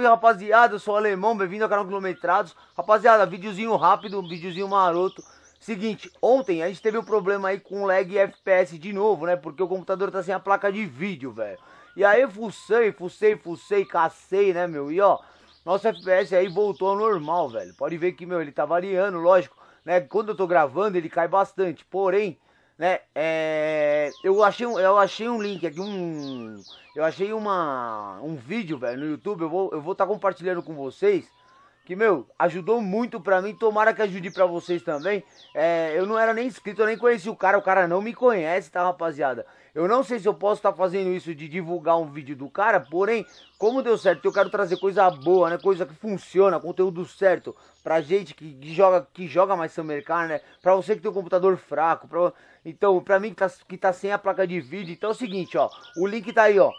Oi rapaziada, eu sou o Alemão, bem-vindo ao canal Quilometrados Rapaziada, videozinho rápido, videozinho maroto Seguinte, ontem a gente teve um problema aí com lag e FPS de novo, né? Porque o computador tá sem a placa de vídeo, velho E aí fucei, fucei, fucei, cacei, né, meu? E ó, nosso FPS aí voltou ao normal, velho Pode ver que, meu, ele tá variando, lógico, né? Quando eu tô gravando ele cai bastante, porém né? É, eu achei eu achei um link aqui um eu achei uma um vídeo velho no YouTube eu vou eu vou estar tá compartilhando com vocês que, meu, ajudou muito pra mim, tomara que ajude pra vocês também. É, eu não era nem inscrito, eu nem conheci o cara, o cara não me conhece, tá, rapaziada? Eu não sei se eu posso estar tá fazendo isso de divulgar um vídeo do cara, porém, como deu certo, eu quero trazer coisa boa, né? Coisa que funciona, conteúdo certo pra gente que, que joga, que joga mais Summer Car, né? Pra você que tem um computador fraco, pra, então, pra mim que tá, que tá sem a placa de vídeo, então é o seguinte, ó, o link tá aí, ó.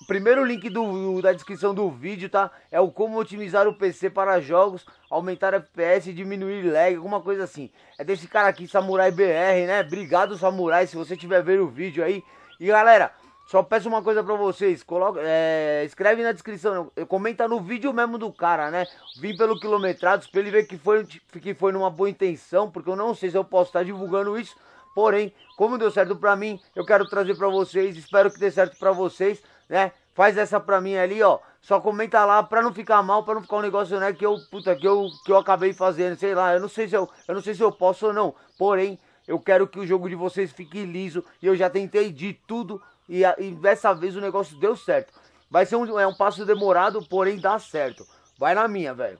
O primeiro link do, da descrição do vídeo, tá? É o como otimizar o PC para jogos, aumentar FPS e diminuir lag, alguma coisa assim. É desse cara aqui, Samurai BR, né? Obrigado, Samurai, se você tiver vendo o vídeo aí. E galera, só peço uma coisa pra vocês, coloca, é, escreve na descrição, comenta no vídeo mesmo do cara, né? Vim pelo quilometrados pra ele ver que foi, que foi numa boa intenção, porque eu não sei se eu posso estar divulgando isso. Porém, como deu certo pra mim, eu quero trazer pra vocês, espero que dê certo pra vocês né? Faz essa pra mim ali, ó. Só comenta lá pra não ficar mal, pra não ficar um negócio, né, que eu, puta, que eu, que eu acabei fazendo, sei lá, eu não sei se eu, eu não sei se eu posso ou não. Porém, eu quero que o jogo de vocês fique liso e eu já tentei de tudo e, e dessa vez o negócio deu certo. Vai ser um, é um passo demorado, porém dá certo. Vai na minha, velho.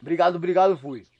Obrigado, obrigado, fui.